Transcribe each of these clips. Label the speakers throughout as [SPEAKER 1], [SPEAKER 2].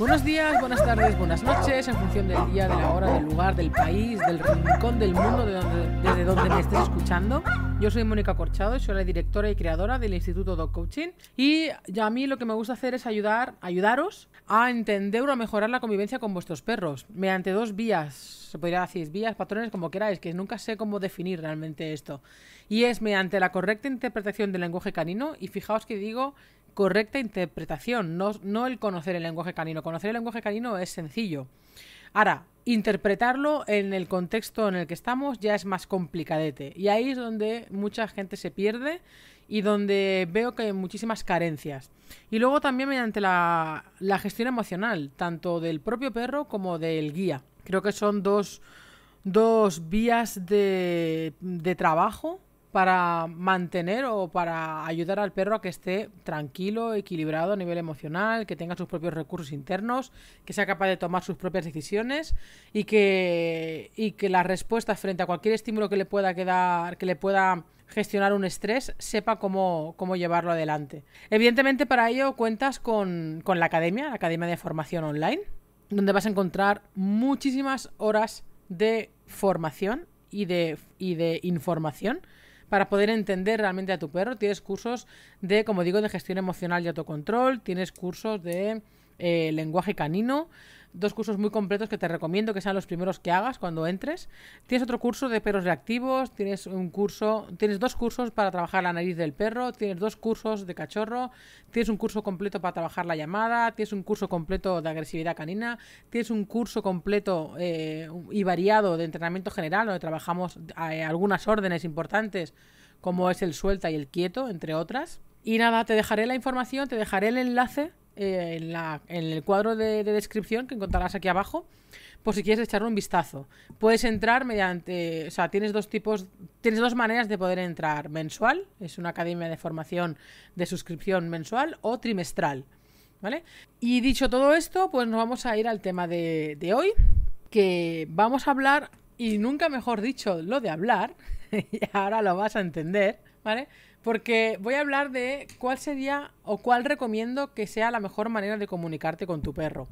[SPEAKER 1] Buenos días, buenas tardes, buenas noches, en función del día, de la hora, del lugar, del país, del rincón del mundo desde donde me estés escuchando. Yo soy Mónica Corchado, soy la directora y creadora del Instituto Dog Coaching y a mí lo que me gusta hacer es ayudar, ayudaros a entender o a mejorar la convivencia con vuestros perros mediante dos vías se podría decir vías, patrones, como queráis, que nunca sé cómo definir realmente esto. Y es mediante la correcta interpretación del lenguaje canino, y fijaos que digo correcta interpretación, no, el conocer el lenguaje canino. Conocer el lenguaje canino es sencillo. Ahora, interpretarlo en el contexto en el que estamos ya es más complicadete. Y ahí es donde mucha gente se pierde y donde veo que hay muchísimas carencias. Y luego también mediante la, gestión emocional, tanto del propio perro como del guía. Creo que son dos, vías de, de trabajo para mantener o para ayudar al perro a que esté tranquilo, equilibrado a nivel emocional, que tenga sus propios recursos internos, que sea capaz de tomar sus propias decisiones y que, y que las respuestas frente a cualquier estímulo que le pueda quedar, que le pueda gestionar un estrés, sepa cómo, llevarlo adelante. Evidentemente para ello cuentas con, con la academia, la academia de formación online, donde vas a encontrar muchísimas horas de formación y de información para poder entender realmente a tu perro. Tienes cursos de, como digo, de gestión emocional y autocontrol, tienes cursos de eh, lenguaje canino, dos cursos muy completos que te recomiendo que sean los primeros que hagas cuando entres. Tienes otro curso de perros reactivos, tienes un curso, tienes dos cursos para trabajar la nariz del perro, tienes dos cursos de cachorro, tienes un curso completo para trabajar la llamada, tienes un curso completo de agresividad canina, tienes un curso completo eh, y variado de entrenamiento general donde trabajamos eh, algunas órdenes importantes como es el suelta y el quieto, entre otras. Y nada, te dejaré la información, te dejaré el enlace eh, en, el cuadro de, descripción que encontrarás aquí abajo, por si quieres echarle un vistazo. Puedes entrar mediante, o sea, tienes dos tipos, tienes dos maneras de poder entrar, mensual, es una academia de formación de suscripción mensual o trimestral, ¿vale? Y dicho todo esto, pues nos vamos a ir al tema de, hoy, que vamos a hablar, y nunca mejor dicho lo de hablar, y ahora lo vas a entender, ¿vale? Porque voy a hablar de cuál sería o cuál recomiendo que sea la mejor manera de comunicarte con tu perro.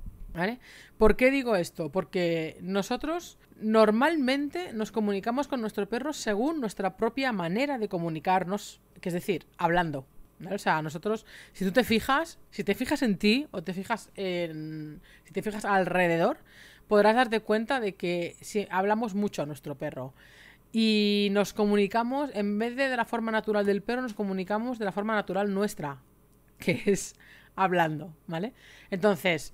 [SPEAKER 1] ¿Por qué digo esto? Porque nosotros normalmente nos comunicamos con nuestro perro según nuestra propia manera de comunicarnos, que es decir, hablando. O sea, nosotros, si tú te fijas, si te fijas en ti o te fijas en, si te fijas alrededor, podrás darte cuenta de que si hablamos mucho a nuestro perro y nos comunicamos, en vez de de la forma natural del perro, nos comunicamos de la forma natural nuestra, que es hablando, ¿vale? Entonces,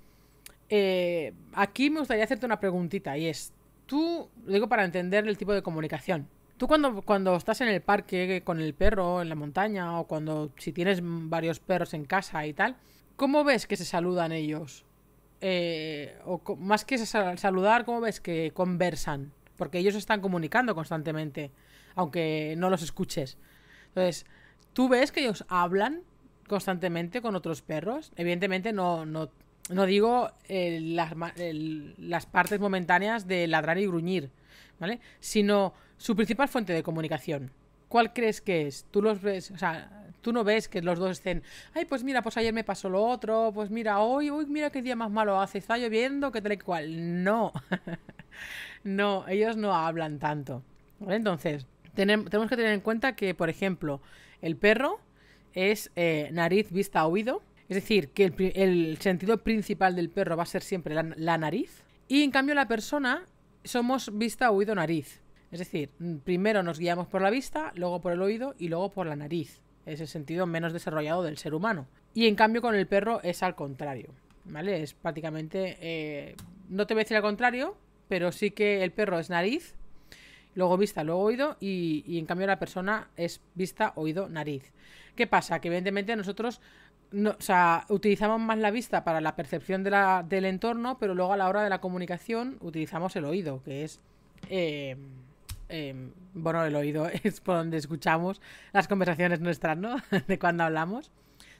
[SPEAKER 1] eh, aquí me gustaría hacerte una preguntita y es, tú, lo digo para entender el tipo de comunicación, tú cuando, cuando estás en el parque con el perro, en la montaña, o cuando si tienes varios perros en casa y tal, ¿cómo ves que se saludan ellos? Eh, o más que saludar, ¿cómo ves que conversan? porque ellos están comunicando constantemente, aunque no los escuches. Entonces, tú ves que ellos hablan constantemente con otros perros. Evidentemente no, no, no digo eh, las, partes momentáneas de ladrar y gruñir, ¿vale? Sino su principal fuente de comunicación. ¿Cuál crees que es? Tú los tú no ves que los dos estén, ay, pues mira, pues ayer me pasó lo otro, pues mira, hoy, uy, mira qué día más malo hace, está lloviendo, qué tal y cual. No. No, ellos no hablan tanto. Entonces, tenemos que tener en cuenta que, por ejemplo, el perro es eh, nariz, vista, oído. Es decir, que el, sentido principal del perro va a ser siempre la, nariz. Y en cambio la persona somos vista, oído, nariz. Es decir, mm, primero nos guiamos por la vista, luego por el oído y luego por la nariz. Es el sentido menos desarrollado del ser humano. Y en cambio con el perro es al contrario. ¿Vale? Es prácticamente... Eh, no te voy a decir al contrario, pero sí que el perro es nariz, luego vista, luego oído, y, en cambio la persona es vista, oído, nariz. ¿Qué pasa? Que evidentemente nosotros utilizamos más la vista para la percepción de la, del entorno, pero luego a la hora de la comunicación utilizamos el oído, que es... Em, em, bueno, el oído es por donde escuchamos las conversaciones nuestras, ¿no? de cuando hablamos.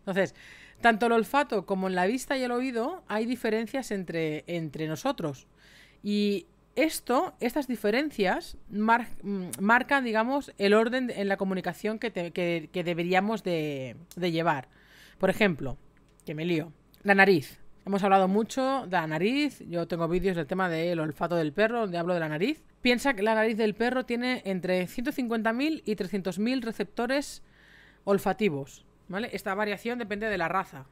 [SPEAKER 1] Entonces, tanto el olfato como en la vista y el oído hay diferencias entre nosotros. Y esto, estas diferencias mm, marcan, digamos, el orden en la comunicación que, deberíamos de, llevar. Por ejemplo, que me lío, la nariz. Hemos hablado mucho de la nariz, yo tengo vídeos del tema del olfato del perro, donde hablo de la nariz. Piensa que la nariz del perro tiene entre 150.000 y 300.000 receptores olfativos. ¿vale? Esta variación depende de la raza.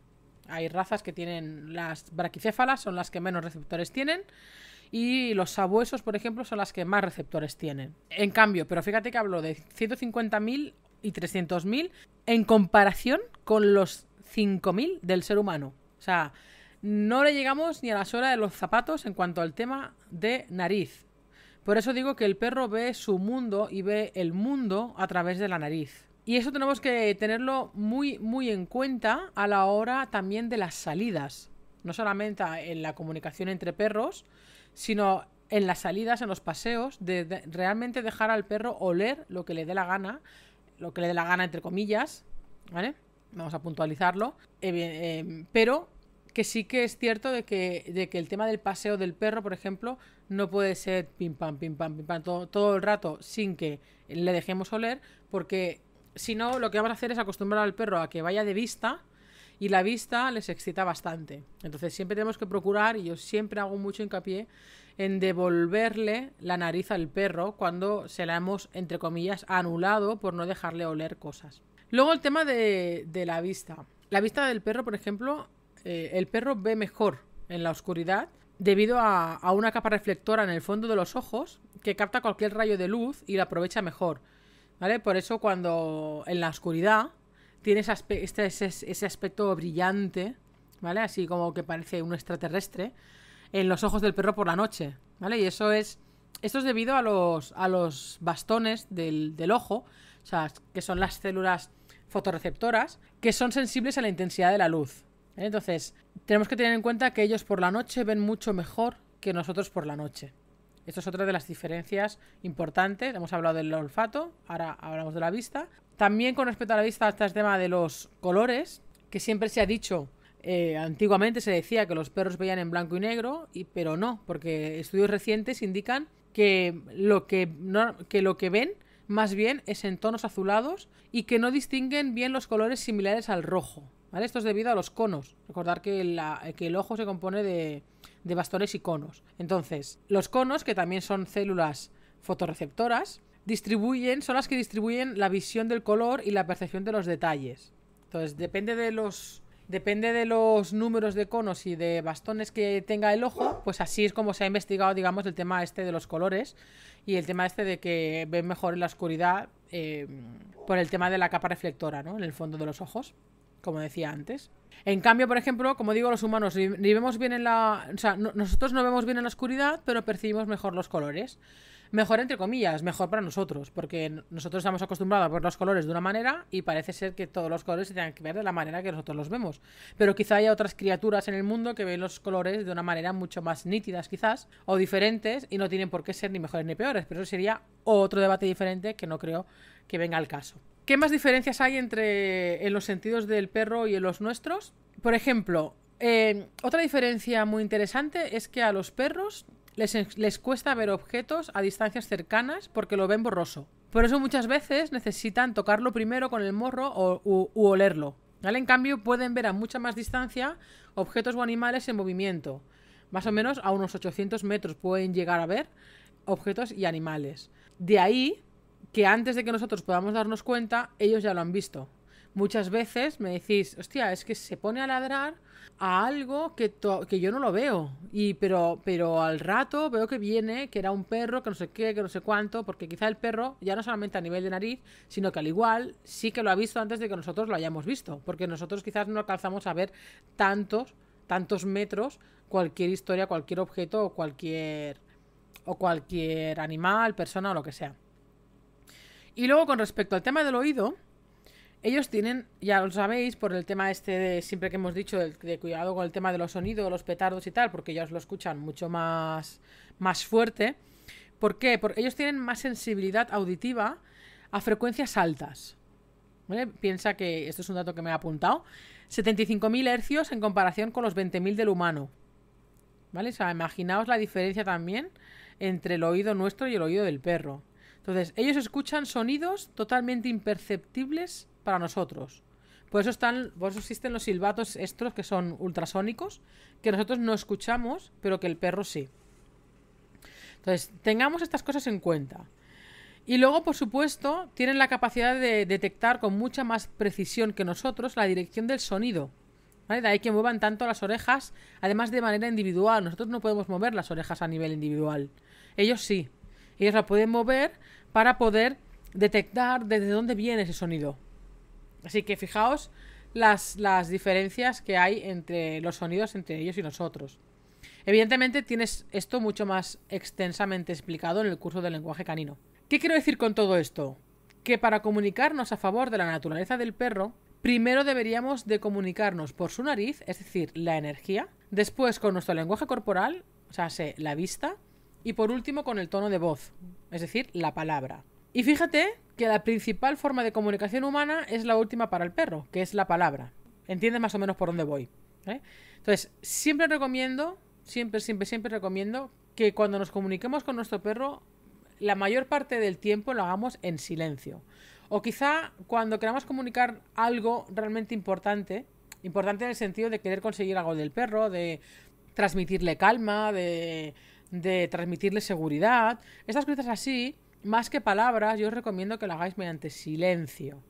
[SPEAKER 1] Hay razas que tienen las braquicéfalas, son las que menos receptores tienen y los sabuesos, por ejemplo, son las que más receptores tienen. En cambio, pero fíjate que hablo de 150.000 y 300.000 en comparación con los 5.000 del ser humano. O sea, no le llegamos ni a la suela de los zapatos en cuanto al tema de nariz. Por eso digo que el perro ve su mundo y ve el mundo a través de la nariz. Y eso tenemos que tenerlo muy, muy en cuenta a la hora también de las salidas. No solamente en la comunicación entre perros, sino en las salidas, en los paseos, de, realmente dejar al perro oler lo que le dé la gana, lo que le dé la gana entre comillas, ¿vale? Vamos a puntualizarlo, eh, eh, pero que sí que es cierto de que, el tema del paseo del perro, por ejemplo, no puede ser pim pam, pim pam, pim pam, todo, todo el rato sin que le dejemos oler, porque si no, lo que vamos a hacer es acostumbrar al perro a que vaya de vista y la vista les excita bastante. Entonces siempre tenemos que procurar, y yo siempre hago mucho hincapié, en devolverle la nariz al perro cuando se la hemos, entre comillas, anulado por no dejarle oler cosas. Luego el tema de, la vista. La vista del perro, por ejemplo, eh, el perro ve mejor en la oscuridad debido a, a, una capa reflectora en el fondo de los ojos que capta cualquier rayo de luz y la aprovecha mejor. ¿Vale? Por eso cuando en la oscuridad tiene este, ese, aspecto brillante, ¿vale? Así como que parece un extraterrestre en los ojos del perro por la noche, ¿vale? Y eso es. Esto es debido a los, a los bastones del, ojo, o sea, que son las células fotorreceptoras, que son sensibles a la intensidad de la luz. ¿eh? Entonces, tenemos que tener en cuenta que ellos por la noche ven mucho mejor que nosotros por la noche. Esto es otra de las diferencias importantes. Hemos hablado del olfato, ahora hablamos de la vista. También con respecto a la vista está el tema de los colores, que siempre se ha dicho, eh, antiguamente se decía que los perros veían en blanco y negro, y, pero no, porque estudios recientes indican que lo que, que lo que ven más bien es en tonos azulados y que no distinguen bien los colores similares al rojo. Esto es debido a los conos. Recordar que, el ojo se compone de, de bastones y conos. Entonces, los conos, que también son células fotorreceptoras, distribuyen, son las que distribuyen la visión del color y la percepción de los detalles. Entonces, depende de los depende de los números de conos y de bastones que tenga el ojo, pues así es como se ha investigado, digamos, el tema este de los colores y el tema este de que ven mejor en la oscuridad eh, por el tema de la capa reflectora, ¿no? En el fondo de los ojos, como decía antes. En cambio, por ejemplo, como digo, los humanos vemos bien en la... nosotros no vemos bien en la oscuridad, pero percibimos mejor los colores. Mejor entre comillas, mejor para nosotros, porque nosotros estamos acostumbrados a ver los colores de una manera y parece ser que todos los colores se tengan que ver de la manera que nosotros los vemos. Pero quizá haya otras criaturas en el mundo que ven los colores de una manera mucho más nítidas quizás, o diferentes, y no tienen por qué ser ni mejores ni peores, pero eso sería otro debate diferente que no creo que venga al caso. ¿Qué más diferencias hay entre en los sentidos del perro y en los nuestros? Por ejemplo, eh, otra diferencia muy interesante es que a los perros les, cuesta ver objetos a distancias cercanas porque lo ven borroso. Por eso muchas veces necesitan tocarlo primero con el morro o, u, olerlo. En cambio, pueden ver a mucha más distancia objetos o animales en movimiento. Más o menos a unos 800 metros pueden llegar a ver objetos y animales. De ahí que antes de que nosotros podamos darnos cuenta, ellos ya lo han visto muchas veces me decís, hostia, es que se pone a ladrar a algo que, que yo no lo veo. Y pero, pero al rato veo que viene, que era un perro, que no sé qué, que no sé cuánto, porque quizá el perro, ya no solamente a nivel de nariz, sino que al igual sí que lo ha visto antes de que nosotros lo hayamos visto. Porque nosotros quizás no alcanzamos a ver tantos, tantos metros, cualquier historia, cualquier objeto o cualquier. o cualquier animal, persona o lo que sea. Y luego con respecto al tema del oído, ellos tienen, ya lo sabéis, por el tema este de siempre que hemos dicho, de, cuidado con el tema de los sonidos, los petardos y tal, porque ellos lo escuchan mucho más, más fuerte. ¿Por qué? Porque ellos tienen más sensibilidad auditiva a frecuencias altas. Piensa que, esto es un dato que me ha apuntado, 75.000 hercios en comparación con los 20.000 del humano. ¿Vale? imaginaos la diferencia también entre el oído nuestro y el oído del perro. Entonces, ellos escuchan sonidos totalmente imperceptibles para nosotros. Por eso están, por existen los silbatos estos que son ultrasónicos, que nosotros no escuchamos, pero que el perro sí. Entonces, tengamos estas cosas en cuenta. Y luego, por supuesto, tienen la capacidad de detectar con mucha más precisión que nosotros la dirección del sonido. De ahí que muevan tanto las orejas, además de manera individual. Nosotros no podemos mover las orejas a nivel individual. Ellos sí. Ellos la pueden mover para poder detectar desde dónde viene ese sonido. Así que fijaos las, diferencias que hay entre los sonidos entre ellos y nosotros. Evidentemente tienes esto mucho más extensamente explicado en el curso del lenguaje canino. ¿Qué quiero decir con todo esto? Que para comunicarnos a favor de la naturaleza del perro, primero deberíamos de comunicarnos por su nariz, es decir, la energía, después con nuestro lenguaje corporal, o sea, la vista, y por último con el tono de voz, es decir, la palabra. Y fíjate que la principal forma de comunicación humana es la última para el perro, que es la palabra. Entiendes más o menos por dónde voy. ¿eh? Entonces, siempre recomiendo, siempre, siempre, siempre recomiendo que cuando nos comuniquemos con nuestro perro, la mayor parte del tiempo lo hagamos en silencio. O quizá cuando queramos comunicar algo realmente importante, importante en el sentido de querer conseguir algo del perro, de transmitirle calma, de, de transmitirle seguridad, estas cosas así, más que palabras, yo os recomiendo que lo hagáis mediante silencio.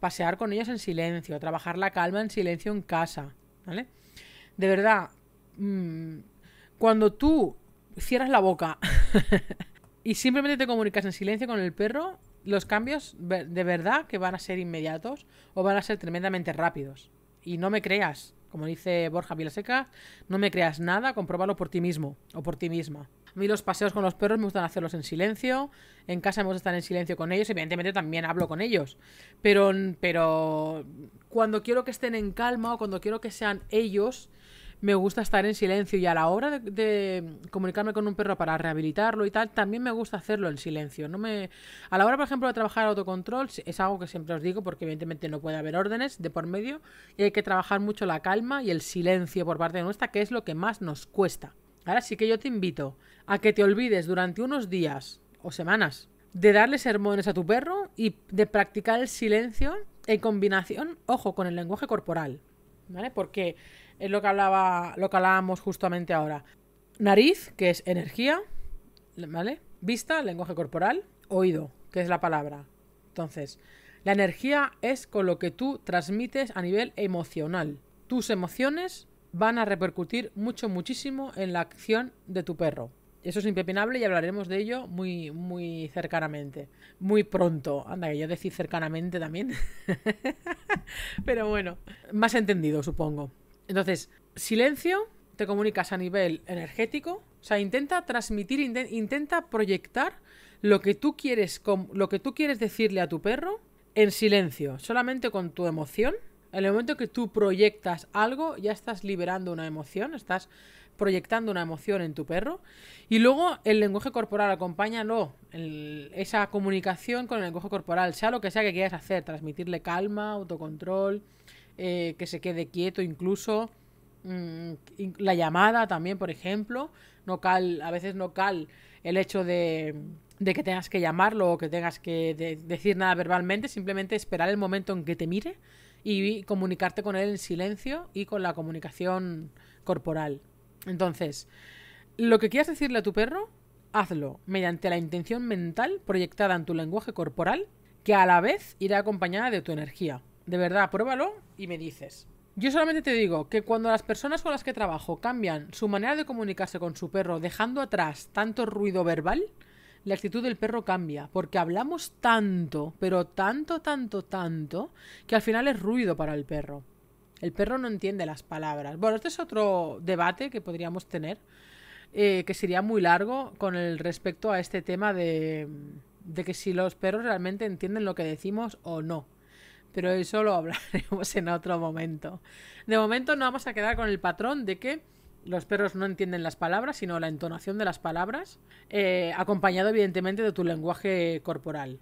[SPEAKER 1] Pasear con ellos en silencio, trabajar la calma en silencio en casa. ¿Vale? De verdad, mm, cuando tú cierras la boca y simplemente te comunicas en silencio con el perro, los cambios de verdad que van a ser inmediatos o van a ser tremendamente rápidos. Y no me creas, como dice Borja Vilaseca, no me creas nada, compruébalo por ti mismo o por ti misma. A mí los paseos con los perros me gustan hacerlos en silencio. En casa me gusta estar en silencio con ellos. Evidentemente también hablo con ellos. Pero, pero cuando quiero que estén en calma o cuando quiero que sean ellos, me gusta estar en silencio. Y a la hora de, comunicarme con un perro para rehabilitarlo y tal, también me gusta hacerlo en silencio. No me... A la hora, por ejemplo, de trabajar autocontrol, es algo que siempre os digo porque evidentemente no puede haber órdenes de por medio. Y hay que trabajar mucho la calma y el silencio por parte de nuestra, que es lo que más nos cuesta. Ahora sí que yo te invito a que te olvides durante unos días o semanas de darle sermones a tu perro y de practicar el silencio en combinación, ojo, con el lenguaje corporal. ¿Vale? Porque es lo que hablaba, lo que hablábamos justamente ahora. Nariz, que es energía, ¿vale? Vista, lenguaje corporal, oído, que es la palabra. Entonces, la energía es con lo que tú transmites a nivel emocional. Tus emociones van a repercutir mucho, muchísimo en la acción de tu perro. Eso es impepinable y hablaremos de ello muy, muy cercanamente. Muy pronto. Anda, que yo decir cercanamente también. Pero bueno, más entendido, supongo. Entonces, silencio, te comunicas a nivel energético. O sea, intenta transmitir, intenta proyectar lo que tú quieres, lo que tú quieres decirle a tu perro en silencio, solamente con tu emoción en el momento que tú proyectas algo, ya estás liberando una emoción, estás proyectando una emoción en tu perro. Y luego el lenguaje corporal, acompáñalo, el, esa comunicación con el lenguaje corporal, sea lo que sea que quieras hacer, transmitirle calma, autocontrol, eh, que se quede quieto incluso. Mm, la llamada también, por ejemplo, no cal, a veces no cal el hecho de, que tengas que llamarlo o que tengas que decir nada verbalmente, simplemente esperar el momento en que te mire y comunicarte con él en silencio y con la comunicación corporal. Entonces, lo que quieras decirle a tu perro, hazlo mediante la intención mental proyectada en tu lenguaje corporal, que a la vez irá acompañada de tu energía. De verdad, pruébalo y me dices. Yo solamente te digo que cuando las personas con las que trabajo cambian su manera de comunicarse con su perro dejando atrás tanto ruido verbal, la actitud del perro cambia, porque hablamos tanto, pero tanto, tanto, tanto, que al final es ruido para el perro. El perro no entiende las palabras. Bueno, este es otro debate que podríamos tener, eh, que sería muy largo con el respecto a este tema de, de que si los perros realmente entienden lo que decimos o no. Pero eso lo hablaremos en otro momento. De momento no vamos a quedar con el patrón de que los perros no entienden las palabras, sino la entonación de las palabras, eh, acompañado evidentemente de tu lenguaje corporal.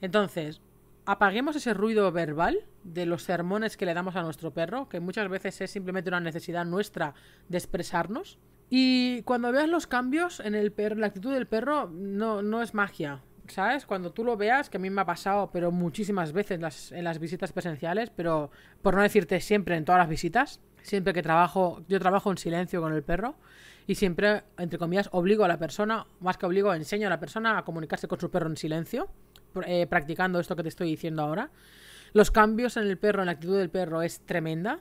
[SPEAKER 1] Entonces, apaguemos ese ruido verbal de los sermones que le damos a nuestro perro, que muchas veces es simplemente una necesidad nuestra de expresarnos. Y cuando veas los cambios en el perro, la actitud del perro no, no es magia. ¿Sabes? Cuando tú lo veas, que a mí me ha pasado, pero muchísimas veces en las visitas presenciales, pero por no decirte siempre en todas las visitas, Siempre que trabajo, yo trabajo en silencio con el perro y siempre, entre comillas, obligo a la persona, más que obligo, enseño a la persona a comunicarse con su perro en silencio, eh, practicando esto que te estoy diciendo ahora. Los cambios en el perro, en la actitud del perro es tremenda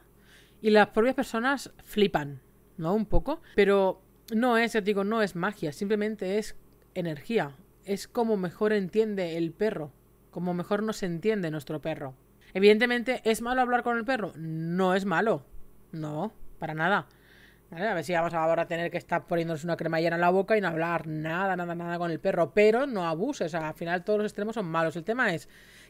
[SPEAKER 1] y las propias personas flipan, ¿no? Un poco, pero no es, te digo, no es magia, simplemente es energía, es como mejor entiende el perro, como mejor nos entiende nuestro perro. Evidentemente, ¿es malo hablar con el perro? No es malo. No, para nada. A ver si vamos ahora a tener que estar poniéndonos una cremallera en la boca y no hablar nada, nada, nada con el perro. Pero no abuses, al final todos los extremos son malos. El tema es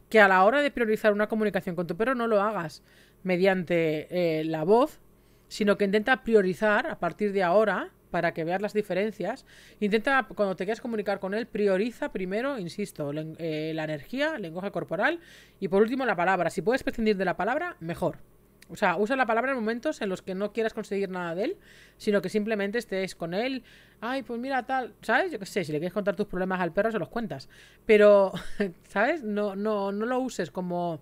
[SPEAKER 1] que a la hora de priorizar una comunicación con tu perro no lo hagas mediante eh, la voz, sino que intenta priorizar a partir de ahora para que veas las diferencias. Intenta, cuando te quieras comunicar con él, prioriza primero, insisto, eh, la energía, el lenguaje corporal y por último la palabra. Si puedes prescindir de la palabra, mejor. O sea, usa la palabra en momentos en los que no quieras conseguir nada de él, sino que simplemente estés con él. Ay, pues mira, tal. ¿Sabes? Yo qué sé, si le quieres contar tus problemas al perro, se los cuentas. Pero, ¿sabes? No, no, no lo uses como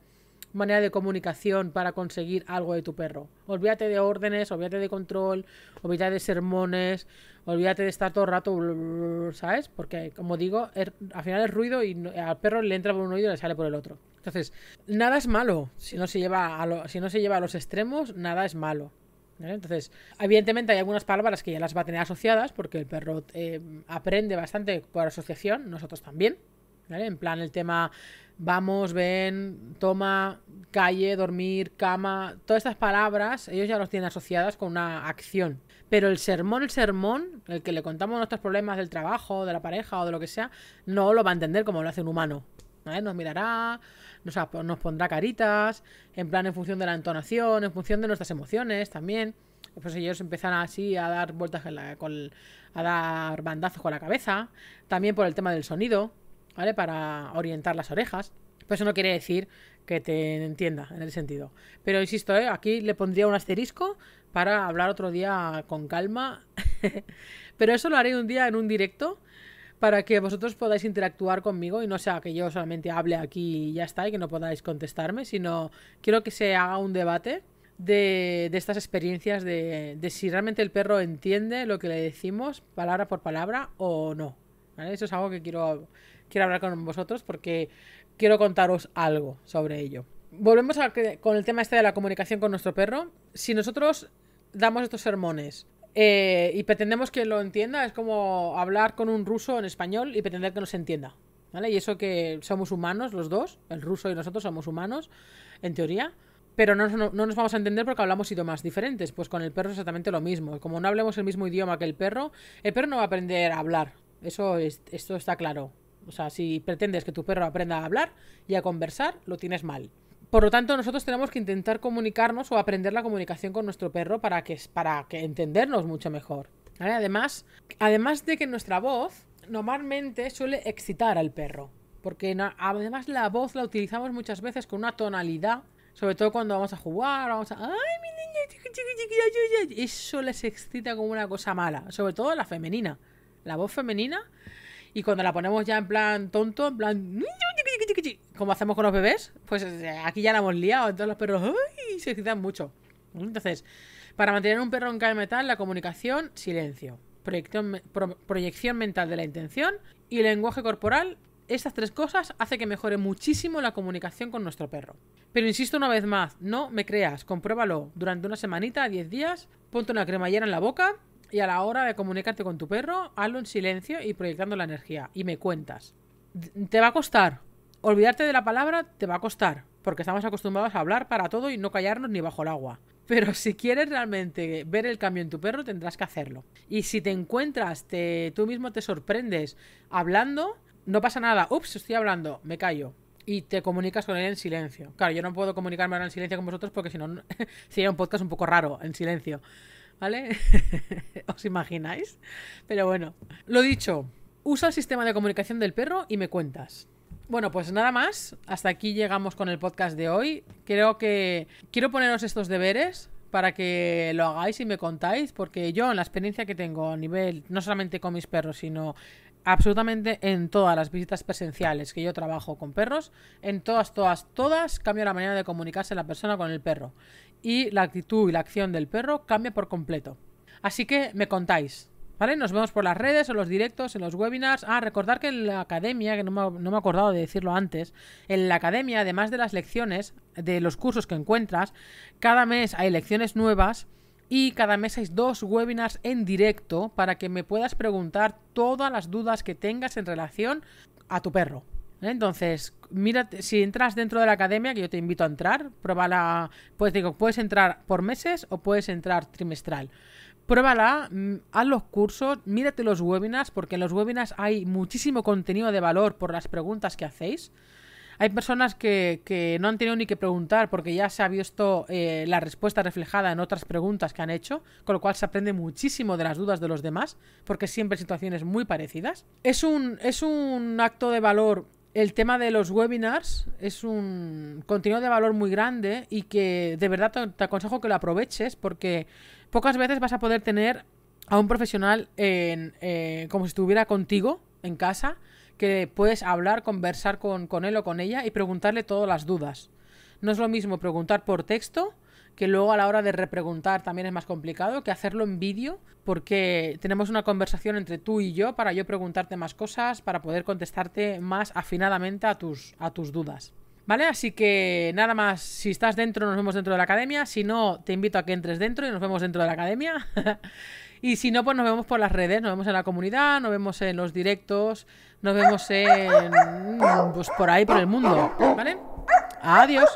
[SPEAKER 1] manera de comunicación para conseguir algo de tu perro. Olvídate de órdenes, olvídate de control, olvídate de sermones, olvídate de estar todo el rato, ¿sabes? Porque, como digo, er, al final es ruido y al perro le entra por un oído y le sale por el otro. Entonces, nada es malo. Si no se lleva a, si no se lleva a los extremos, nada es malo. Entonces, evidentemente hay algunas palabras que ya las va a tener asociadas, porque el perro eh, aprende bastante por asociación, nosotros también. En plan, el tema vamos, ven, toma, calle, dormir, cama, todas estas palabras, ellos ya los tienen asociadas con una acción. Pero el sermón, el sermón, el que le contamos nuestros problemas del trabajo, de la pareja o de lo que sea, no lo va a entender como lo hace un humano. Nos mirará, nos, nos pondrá caritas, en plan en función de la entonación, en función de nuestras emociones también. Pues ellos empiezan así a dar vueltas, a dar bandazos con la cabeza. También por el tema del sonido, ¿vale? Para orientar las orejas. Pero eso no quiere decir que te entienda en el sentido. Pero insisto, ¿eh? aquí le pondría un asterisco para hablar otro día con calma. Pero eso lo haré un día en un directo para que vosotros podáis interactuar conmigo y no sea que yo solamente hable aquí y ya está y que no podáis contestarme, sino quiero que se haga un debate de, estas experiencias de, de, si realmente el perro entiende lo que le decimos palabra por palabra o no. ¿Vale? Eso es algo que quiero quiero hablar con vosotros porque quiero contaros algo sobre ello. Volvemos con el tema este de la comunicación con nuestro perro. Si nosotros damos estos sermones eh, y pretendemos que lo entienda, es como hablar con un ruso en español y pretender que nos entienda. ¿Vale? Y eso que somos humanos los dos, el ruso y nosotros somos humanos, en teoría, pero no, nos vamos a entender porque hablamos idiomas diferentes. Pues con el perro es exactamente lo mismo. Como no hablemos el mismo idioma que el perro, el perro no va a aprender a hablar. Eso esto está claro. O sea, si pretendes que tu perro aprenda a hablar y a conversar, lo tienes mal. Por lo tanto, nosotros tenemos que intentar comunicarnos o aprender la comunicación con nuestro perro para que, para que entendernos mucho mejor. Además, además de que nuestra voz normalmente suele excitar al perro. Porque además la voz la utilizamos muchas veces con una tonalidad. Sobre todo cuando vamos a jugar, vamos a... ¡Ay, mi eso les excita como una cosa mala. Sobre todo la femenina. La voz femenina y cuando la ponemos ya en plan tonto, en plan. Como hacemos con los bebés, pues eh, aquí ya la hemos liado. Entonces los perros se excitan mucho. Entonces, para mantener un perro en calma metal, la comunicación, silencio. Proyección, mental de la intención y lenguaje corporal estas tres cosas hace que mejore muchísimo la comunicación con nuestro perro. Pero insisto una vez más, no me creas, compruébalo durante una semanita, 10 días, ponte una cremallera en la boca y a la hora de comunicarte con tu perro, hazlo en silencio y proyectando la energía. Y me cuentas. Te va a costar. Olvidarte de la palabra te va a costar. Porque estamos acostumbrados a hablar para todo y no callarnos ni bajo el agua. Pero si quieres realmente ver el cambio en tu perro, tendrás que hacerlo. Y si te encuentras, te, tú mismo te sorprendes hablando, no pasa nada. Ups, estoy hablando, me callo. Y te comunicas con él en silencio. Claro, yo no puedo comunicarme ahora en silencio con vosotros porque si no sería un podcast un poco raro en silencio. ¿vale? ¿Os imagináis? Pero bueno, lo dicho, usa el sistema de comunicación del perro y me cuentas. Bueno, pues nada más, hasta aquí llegamos con el podcast de hoy. Creo que quiero poneros estos deberes para que lo hagáis y me contáis, porque yo en la experiencia que tengo a nivel, no solamente con mis perros, sino absolutamente en todas las visitas presenciales que yo trabajo con perros, en todas, todas, todas cambio la manera de comunicarse la persona con el perro y la actitud y la acción del perro cambia por completo. Así que me contáis, ¿vale? Nos vemos por las redes, en los directos, en los webinars. Ah, recordar que en la academia, que no me, no me de decirlo antes, en la academia, además de las lecciones, de los cursos que encuentras, cada mes hay lecciones nuevas y cada mes hay dos webinars en directo para que me puedas preguntar todas las dudas que tengas en relación a tu perro. Entonces, si entras dentro de la academia, que yo te invito a entrar, pruébala, pues digo, puedes entrar por meses o puedes entrar trimestral. Pruébala, mm, haz los cursos, mírate los webinars, porque en los webinars hay muchísimo contenido de valor por las preguntas que hacéis. Hay personas que, no han tenido ni que preguntar porque ya se ha visto eh, la respuesta reflejada en otras preguntas que han hecho, con lo cual se aprende muchísimo de las dudas de los demás, porque siempre hay situaciones muy parecidas. Es un, es un acto de valor el tema de los webinars es un contenido de valor muy grande y que de verdad te, aconsejo que lo aproveches porque pocas veces vas a poder tener a un profesional eh, como si estuviera contigo en casa, que puedes hablar, conversar con, con él o con ella y preguntarle todas las dudas. No es lo mismo preguntar por texto que luego a la hora de repreguntar también es más complicado que hacerlo en vídeo, porque tenemos una conversación entre tú y yo para yo preguntarte más cosas, para poder contestarte más afinadamente a tus, a tus dudas. ¿Vale? Así que nada más, si estás dentro, nos vemos dentro de la academia. Si no, te invito a que entres dentro y nos vemos dentro de la academia. y si no, pues nos vemos por las redes, nos vemos en la comunidad, nos vemos en los directos, nos vemos en. Pues por ahí, por el mundo. ¿Vale? Adiós.